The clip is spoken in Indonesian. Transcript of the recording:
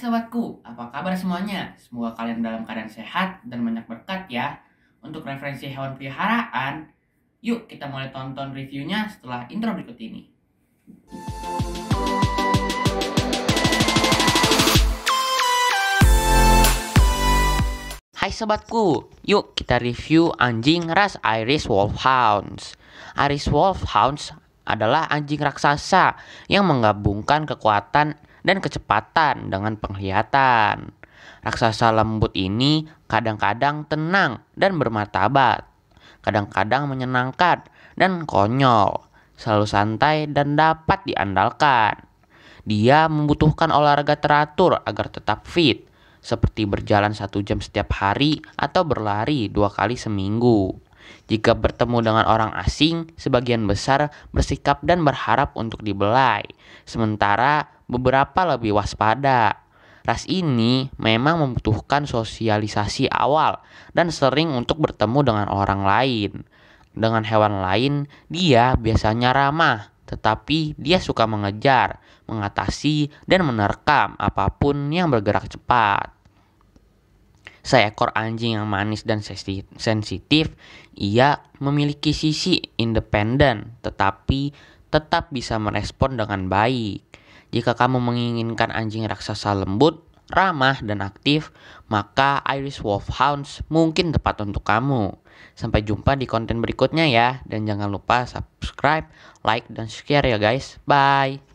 Sobatku, apa kabar semuanya? Semoga kalian dalam keadaan sehat dan banyak berkat ya. Untuk referensi hewan peliharaan, yuk kita mulai tonton reviewnya setelah intro berikut ini. Hai sobatku, yuk kita review anjing ras Irish Wolfhounds. Irish Wolfhounds adalah anjing raksasa yang menggabungkan kekuatan dan kecepatan dengan penglihatan. Raksasa lembut ini kadang-kadang tenang dan bermartabat, kadang-kadang menyenangkan dan konyol, selalu santai dan dapat diandalkan. Dia membutuhkan olahraga teratur agar tetap fit, seperti berjalan satu jam setiap hari atau berlari dua kali seminggu. Jika bertemu dengan orang asing, sebagian besar bersikap dan berharap untuk dibelai, sementara beberapa lebih waspada. Ras ini memang membutuhkan sosialisasi awal dan sering untuk bertemu dengan orang lain. Dengan hewan lain, dia biasanya ramah, tetapi dia suka mengejar, mengatasi, dan menerkam apapun yang bergerak cepat. Seekor anjing yang manis dan sensitif, ia memiliki sisi independen, tetapi tetap bisa merespon dengan baik. Jika kamu menginginkan anjing raksasa lembut, ramah, dan aktif, maka Irish Wolfhounds mungkin tepat untuk kamu. Sampai jumpa di konten berikutnya ya, dan jangan lupa subscribe, like, dan share ya guys. Bye!